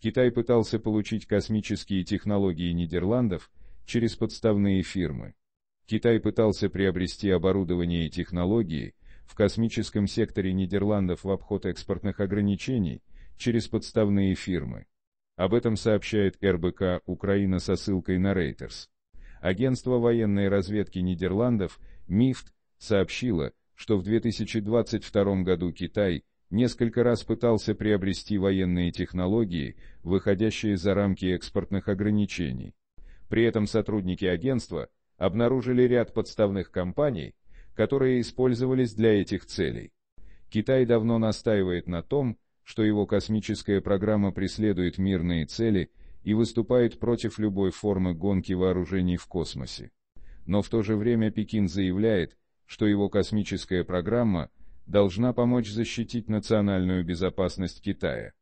Китай пытался получить космические технологии Нидерландов через подставные фирмы. Китай пытался приобрести оборудование и технологии в космическом секторе Нидерландов в обход экспортных ограничений через подставные фирмы. Об этом сообщает РБК «Украина» со ссылкой на Reuters. Агентство военной разведки Нидерландов, МИФТ, сообщило, что в 2022 году Китай несколько раз пытался приобрести военные технологии, выходящие за рамки экспортных ограничений. При этом сотрудники агентства обнаружили ряд подставных компаний, которые использовались для этих целей. Китай давно настаивает на том, что его космическая программа преследует мирные цели и выступает против любой формы гонки вооружений в космосе. Но в то же время Пекин заявляет, что его космическая программа – должна помочь защитить национальную безопасность Китая.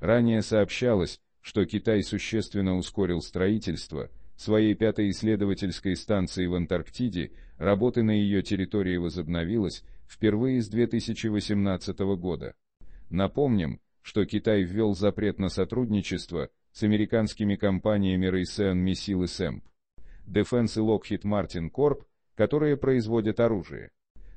Ранее сообщалось, что Китай существенно ускорил строительство своей пятой исследовательской станции в Антарктиде, работы на ее территории возобновилась впервые с 2018 года. Напомним, что Китай ввел запрет на сотрудничество с американскими компаниями Raytheon Missile и Semp, Defense и Lockheed Martin Corp, которые производят оружие.